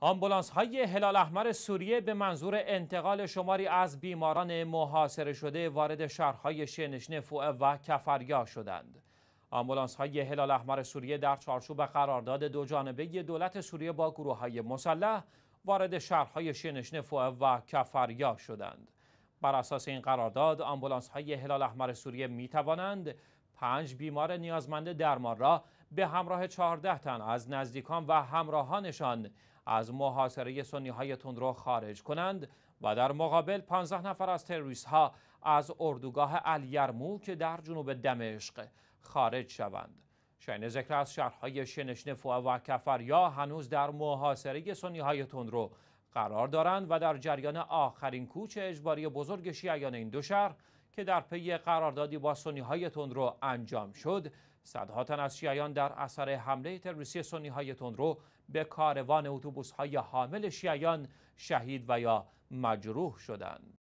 آمبولانس های هلال احمر سوریه به منظور انتقال شماری از بیماران محاصره شده وارد شهرهای شنشنفوه و کفریا شدند. آمبولانس های هلال احمر سوریه در چارچوب قرارداد دو جانبه دولت سوریه با گروه های مسلح وارد شهرهای شنشنفوه و کفریا شدند. بر اساس این قرارداد آمبولانس های هلال احمر سوریه می توانند پنج بیمار نیازمند درمان را به همراه چهارده تن از نزدیکان و همراهانشان از محاصره سنی های تندرو خارج کنند و در مقابل 15 نفر از تروریست ها از اردوگاه که در جنوب دمشق خارج شوند. شاین ذکر از شهرهای فوا و کفریا هنوز در محاصره سنی های تندرو قرار دارند و در جریان آخرین کوچ اجباری بزرگ شیعیان این دو شهر که در پی قراردادی با سنی های رو انجام شد صدها تن از شیعیان در اثر حمله تروریستی سنی های رو به کاروان اتوبوس های حامل شیعیان شهید و یا مجروح شدند